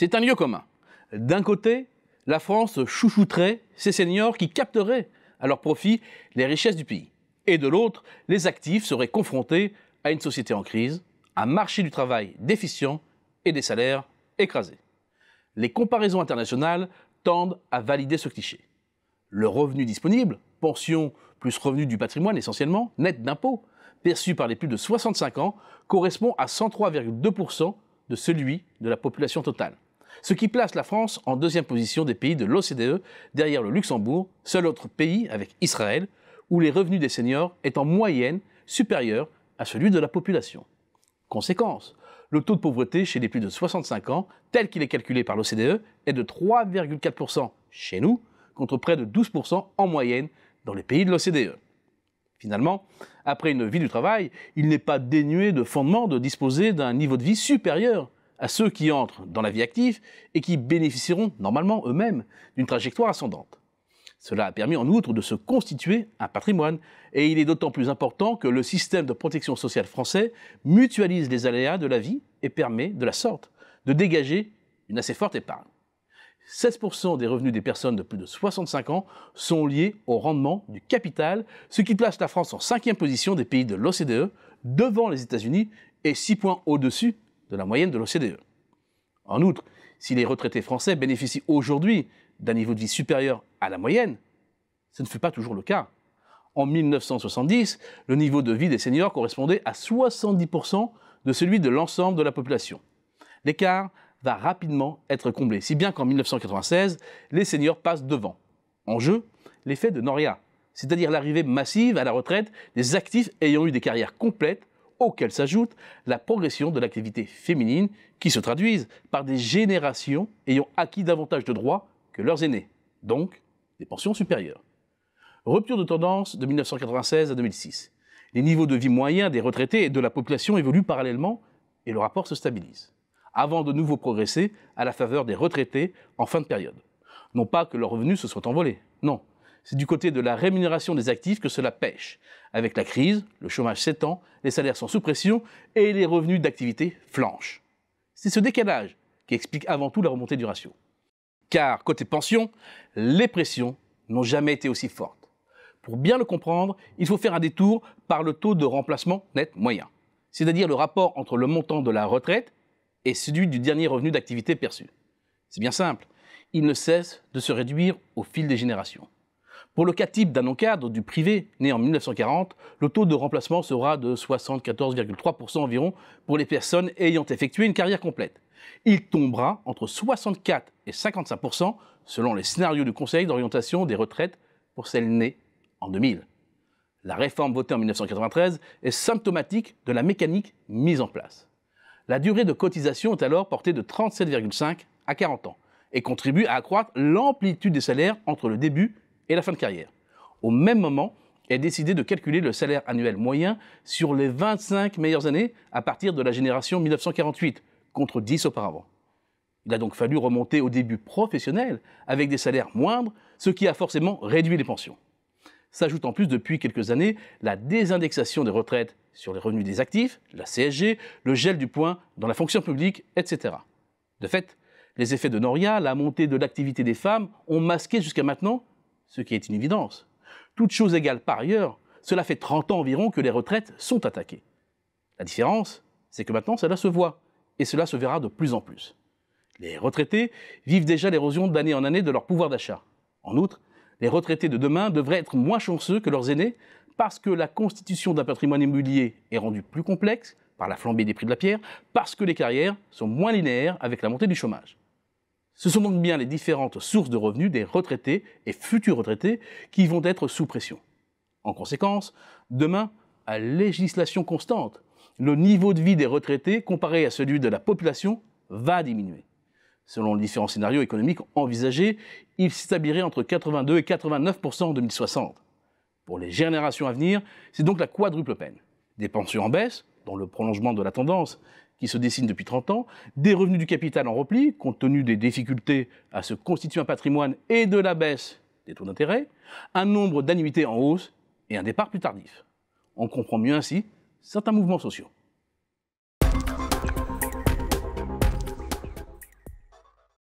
C'est un lieu commun. D'un côté, la France chouchouterait ses seniors qui capteraient à leur profit les richesses du pays. Et de l'autre, les actifs seraient confrontés à une société en crise, un marché du travail déficient et des salaires écrasés. Les comparaisons internationales tendent à valider ce cliché. Le revenu disponible, pension plus revenu du patrimoine essentiellement, net d'impôts, perçu par les plus de 65 ans, correspond à 103,2% de celui de la population totale. Ce qui place la France en deuxième position des pays de l'OCDE, derrière le Luxembourg, seul autre pays avec Israël, où les revenus des seniors est en moyenne supérieur à celui de la population. Conséquence, le taux de pauvreté chez les plus de 65 ans, tel qu'il est calculé par l'OCDE, est de 3,4% chez nous, contre près de 12% en moyenne dans les pays de l'OCDE. Finalement, après une vie du travail, il n'est pas dénué de fondement de disposer d'un niveau de vie supérieur à ceux qui entrent dans la vie active et qui bénéficieront normalement eux-mêmes d'une trajectoire ascendante. Cela a permis en outre de se constituer un patrimoine et il est d'autant plus important que le système de protection sociale français mutualise les aléas de la vie et permet de la sorte de dégager une assez forte épargne. 16% des revenus des personnes de plus de 65 ans sont liés au rendement du capital, ce qui place la France en cinquième position des pays de l'OCDE, devant les États-Unis et 6 points au-dessus de la moyenne de l'OCDE. En outre, si les retraités français bénéficient aujourd'hui d'un niveau de vie supérieur à la moyenne, ce ne fut pas toujours le cas. En 1970, le niveau de vie des seniors correspondait à 70% de celui de l'ensemble de la population. L'écart va rapidement être comblé, si bien qu'en 1996, les seniors passent devant. En jeu, l'effet de Noria, c'est-à-dire l'arrivée massive à la retraite des actifs ayant eu des carrières complètes, auxquelles s'ajoute la progression de l'activité féminine, qui se traduisent par des générations ayant acquis davantage de droits que leurs aînés, donc des pensions supérieures. Rupture de tendance de 1996 à 2006. Les niveaux de vie moyens des retraités et de la population évoluent parallèlement et le rapport se stabilise avant de nouveau progresser à la faveur des retraités en fin de période. Non pas que leurs revenus se soient envolés, non. C'est du côté de la rémunération des actifs que cela pêche. Avec la crise, le chômage s'étend, les salaires sont sous pression et les revenus d'activité flanchent. C'est ce décalage qui explique avant tout la remontée du ratio. Car côté pension, les pressions n'ont jamais été aussi fortes. Pour bien le comprendre, il faut faire un détour par le taux de remplacement net moyen, c'est-à-dire le rapport entre le montant de la retraite et celui du dernier revenu d'activité perçu. C'est bien simple. Il ne cesse de se réduire au fil des générations. Pour le cas type d'un non-cadre du privé né en 1940, le taux de remplacement sera de 74,3% environ pour les personnes ayant effectué une carrière complète. Il tombera entre 64 et 55% selon les scénarios du Conseil d'orientation des retraites pour celles nées en 2000. La réforme votée en 1993 est symptomatique de la mécanique mise en place. La durée de cotisation est alors portée de 37,5 à 40 ans et contribue à accroître l'amplitude des salaires entre le début et la fin de carrière. Au même moment, est décidé de calculer le salaire annuel moyen sur les 25 meilleures années à partir de la génération 1948, contre 10 auparavant. Il a donc fallu remonter au début professionnel avec des salaires moindres, ce qui a forcément réduit les pensions. S'ajoute en plus depuis quelques années la désindexation des retraites sur les revenus des actifs, la CSG, le gel du point dans la fonction publique, etc. De fait, les effets de Noria, la montée de l'activité des femmes, ont masqué jusqu'à maintenant ce qui est une évidence. Toute chose égale par ailleurs, cela fait 30 ans environ que les retraites sont attaquées. La différence, c'est que maintenant cela se voit, et cela se verra de plus en plus. Les retraités vivent déjà l'érosion d'année en année de leur pouvoir d'achat. En outre, les retraités de demain devraient être moins chanceux que leurs aînés parce que la constitution d'un patrimoine immobilier est rendue plus complexe par la flambée des prix de la pierre, parce que les carrières sont moins linéaires avec la montée du chômage. Ce sont donc bien les différentes sources de revenus des retraités et futurs retraités qui vont être sous pression. En conséquence, demain, à législation constante, le niveau de vie des retraités comparé à celui de la population va diminuer. Selon les différents scénarios économiques envisagés, il s'établirait entre 82 et 89 en 2060. Pour les générations à venir, c'est donc la quadruple peine. Des pensions en baisse, dans le prolongement de la tendance qui se dessine depuis 30 ans, des revenus du capital en repli, compte tenu des difficultés à se constituer un patrimoine et de la baisse des taux d'intérêt, un nombre d'annuités en hausse et un départ plus tardif. On comprend mieux ainsi certains mouvements sociaux.